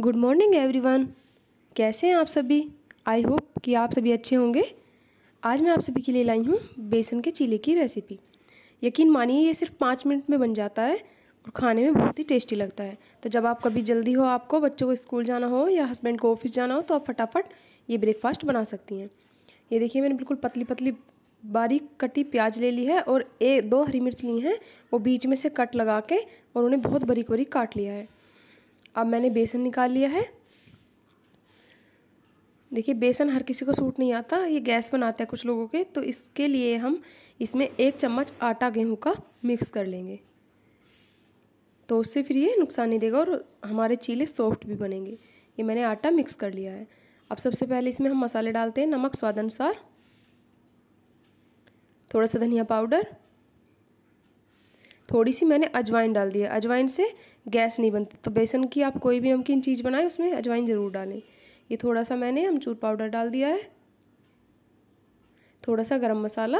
good morning everyone कैसे हैं आप सभी आई होप कि आप सभी अच्छे होंगे आज मैं आप सभी के लिए लाई हूँ बेसन के चीले की रेसिपी यकीन मानिए ये सिर्फ पाँच मिनट में बन जाता है और खाने में बहुत ही टेस्टी लगता है तो जब आप कभी जल्दी हो आपको बच्चों को स्कूल जाना हो या हस्बैंड को ऑफिस जाना हो तो आप फटाफट ये ब्रेकफास्ट बना सकती हैं ये देखिए मैंने बिल्कुल पतली पतली बारीक कटी प्याज ले ली है और एक दो हरी मिर्च ली हैं वो बीच में से कट लगा के और उन्हें बहुत बारीक बारीक काट लिया है अब मैंने बेसन निकाल लिया है देखिए बेसन हर किसी को सूट नहीं आता ये गैस बनाते है कुछ लोगों के तो इसके लिए हम इसमें एक चम्मच आटा गेहूं का मिक्स कर लेंगे तो उससे फिर ये नुकसान नहीं देगा और हमारे चीले सॉफ्ट भी बनेंगे ये मैंने आटा मिक्स कर लिया है अब सबसे पहले इसमें हम मसाले डालते हैं नमक स्वाद अनुसार थोड़ा सा धनिया पाउडर थोड़ी सी मैंने अजवाइन डाल दी है अजवाइन से गैस नहीं बनती तो बेसन की आप कोई भी नमकीन चीज़ बनाएं उसमें अजवाइन ज़रूर डालें ये थोड़ा सा मैंने अमचूर पाउडर डाल दिया है थोड़ा सा गरम मसाला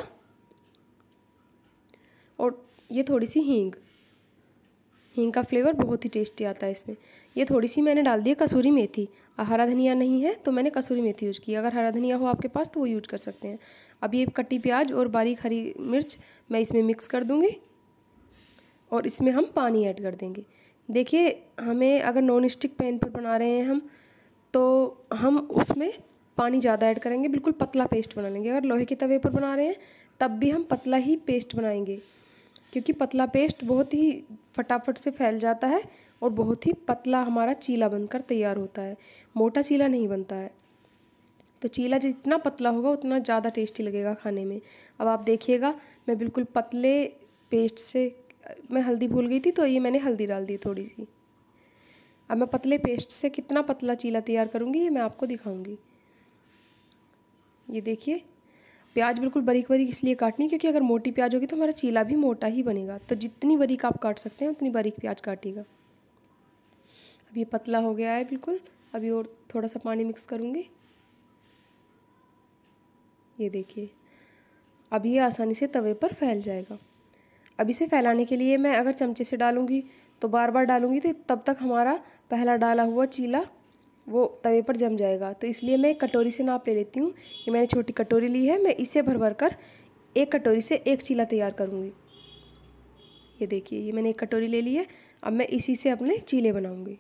और ये थोड़ी सी हींग हींग का फ्लेवर बहुत ही टेस्टी आता है इसमें ये थोड़ी सी मैंने डाल दी है कसूरी मेथी हरा धनिया नहीं है तो मैंने कसूरी मेथी यूज़ की अगर हरा धनिया हो आपके पास तो वो यूज कर सकते हैं अब ये कटी प्याज और बारीक हरी मिर्च मैं इसमें मिक्स कर दूँगी और इसमें हम पानी ऐड कर देंगे देखिए हमें अगर नॉन स्टिक पैन पर बना रहे हैं हम तो हम उसमें पानी ज़्यादा ऐड करेंगे बिल्कुल पतला पेस्ट बना लेंगे अगर लोहे के तवे पर बना रहे हैं तब भी हम पतला ही पेस्ट बनाएंगे क्योंकि पतला पेस्ट बहुत ही फटाफट से फैल जाता है और बहुत ही पतला हमारा चीला बनकर तैयार होता है मोटा चीला नहीं बनता है तो चीला जितना पतला होगा उतना ज़्यादा टेस्टी लगेगा खाने में अब आप देखिएगा मैं बिल्कुल पतले पेस्ट से मैं हल्दी भूल गई थी तो ये मैंने हल्दी डाल दी थोड़ी सी अब मैं पतले पेस्ट से कितना पतला चीला तैयार करूँगी ये मैं आपको दिखाऊँगी ये देखिए प्याज बिल्कुल बारीक बारीक इसलिए काटनी क्योंकि अगर मोटी प्याज होगी तो हमारा चीला भी मोटा ही बनेगा तो जितनी बारीक आप काट सकते हैं उतनी बारीक प्याज काटिएगा अब ये पतला हो गया है बिल्कुल अभी और थोड़ा सा पानी मिक्स करूँगी ये देखिए अब ये आसानी से तवे पर फैल जाएगा अब इसे फैलाने के लिए मैं अगर चमचे से डालूँगी तो बार बार डालूँगी तो तब तक हमारा पहला डाला हुआ चीला वो तवे पर जम जाएगा तो इसलिए मैं एक कटोरी से नाप ले लेती हूँ ये मैंने छोटी कटोरी ली है मैं इसे भर भर कर एक कटोरी से एक चीला तैयार करूँगी ये देखिए ये मैंने एक कटोरी ले ली है अब मैं इसी से अपने चीले बनाऊँगी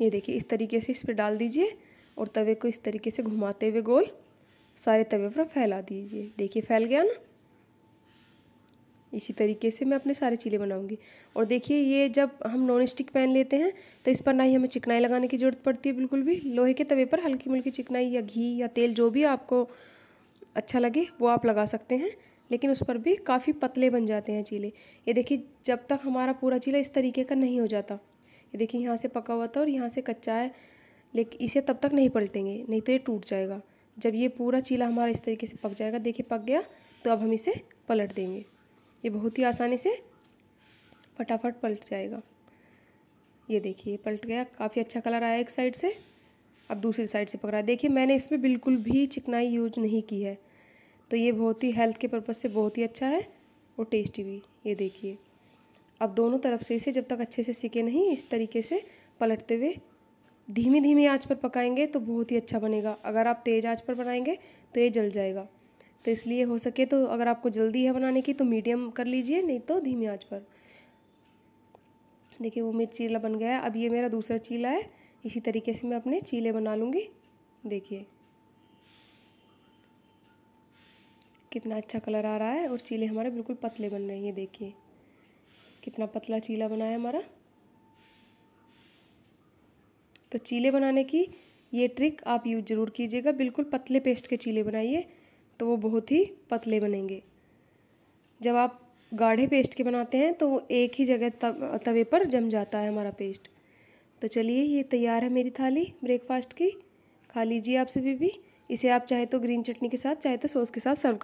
ये देखिए इस तरीके से इस पर डाल दीजिए और तवे को इस तरीके से घुमाते हुए गोल सारे तवे पर फैला दीजिए देखिए फैल गया ना इसी तरीके से मैं अपने सारे चीले बनाऊंगी और देखिए ये जब हम नॉन स्टिक पैन लेते हैं तो इस पर ना ही हमें चिकनाई लगाने की ज़रूरत पड़ती है बिल्कुल भी लोहे के तवे पर हल्की मुल्की चिकनाई या घी या तेल जो भी आपको अच्छा लगे वो आप लगा सकते हैं लेकिन उस पर भी काफ़ी पतले बन जाते हैं चीले ये देखिए जब तक हमारा पूरा चीला इस तरीके का नहीं हो जाता ये देखिए यहाँ से पका हुआ था और यहाँ से कच्चा है लेकिन इसे तब तक नहीं पलटेंगे नहीं तो ये टूट जाएगा जब ये पूरा चीला हमारा इस तरीके से पक जाएगा देखिए पक गया तो अब हम इसे पलट देंगे ये बहुत ही आसानी से फटाफट पलट जाएगा ये देखिए पलट गया काफ़ी अच्छा कलर आया एक साइड से अब दूसरी साइड से पकड़ा देखिए मैंने इसमें बिल्कुल भी चिकनाई यूज नहीं की है तो ये बहुत ही हेल्थ के पर्पज़ से बहुत ही अच्छा है और टेस्टी भी ये देखिए अब दोनों तरफ से इसे जब तक अच्छे से सीखे नहीं इस तरीके से पलटते हुए धीमी धीमी आंच पर पकाएंगे तो बहुत ही अच्छा बनेगा अगर आप तेज़ आंच पर बनाएंगे तो ये जल जाएगा तो इसलिए हो सके तो अगर आपको जल्दी है बनाने की तो मीडियम कर लीजिए नहीं तो धीमी आँच पर देखिए वो मेरा चीला बन गया अब ये मेरा दूसरा चीला है इसी तरीके से मैं अपने चीले बना लूँगी देखिए कितना अच्छा कलर आ रहा है और चीले हमारे बिल्कुल पतले बन रहे हैं देखिए कितना पतला चीला बना है हमारा तो चीले बनाने की ये ट्रिक आप यूज ज़रूर कीजिएगा बिल्कुल पतले पेस्ट के चीले बनाइए तो वो बहुत ही पतले बनेंगे जब आप गाढ़े पेस्ट के बनाते हैं तो वो एक ही जगह तव, तवे पर जम जाता है हमारा पेस्ट तो चलिए ये तैयार है मेरी थाली ब्रेकफास्ट की खा लीजिए आप सभी भी इसे आप चाहे तो ग्रीन चटनी के साथ चाहे तो सॉस के साथ सर्व कर